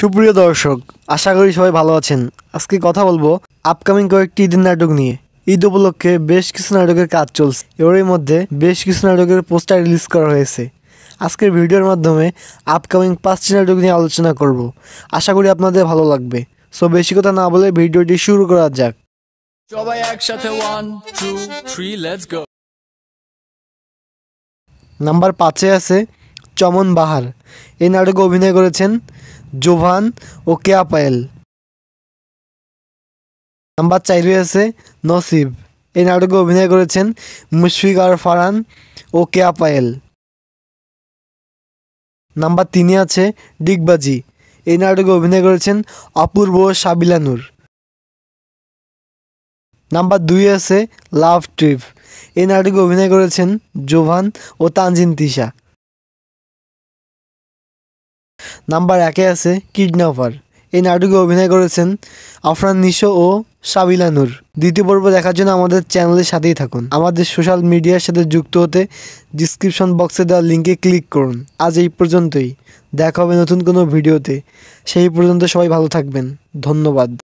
সুপ্রিয় দর্শক আশা করি সবাই ভালো আছেন আজকে কথা বলবো আপকামিং কয়েকটি ঈদের নাটক নিয়ে ঈদ উপলক্ষে বেশ কিছু নাটকের কাজ চলছে এরই মধ্যে বেশ কিছু নাটকের পোস্টার রিলিজ করা হয়েছে আজকের ভিডিওর মাধ্যমে আপকামিং পাঁচটি নাটক নিয়ে আলোচনা করব আশা করি আপনাদের ভালো লাগবে সো বেশি কথা না বলে ভিডিওটি শুরু করা যাক সবাই একসাথে ওয়ান টু থ্রি নাম্বার পাঁচে আছে চমন বাহার এই নাটকে অভিনয় করেছেন জোভান ও কেয়া পায়েল নাম্বার চার রয়েছে নসিব এই নাটকে অভিনয় করেছেন মুশফিক আর ফারহান ও কেয়া পায়েল নাম্বার তিনে আছে ডিগবাজি এই নাটকে অভিনয় করেছেন অপূর্ব সাবিলানুর নাম্বার দুই আছে লাভ ট্রিপ এই নাটকে অভিনয় করেছেন জোভান ও তানজিন তিশা নাম্বার একে আছে কিডন্যাপার এই নাটকে অভিনয় করেছেন আফরান নিশো ও সাবিলা নূর দ্বিতীয় পর্ব দেখার জন্য আমাদের চ্যানেলের সাথেই থাকুন আমাদের সোশ্যাল মিডিয়ার সাথে যুক্ত হতে ডিসক্রিপশন বক্সে দেওয়া লিঙ্কে ক্লিক করুন আজ এই পর্যন্তই দেখা হবে নতুন কোনো ভিডিওতে সেই পর্যন্ত সবাই ভালো থাকবেন ধন্যবাদ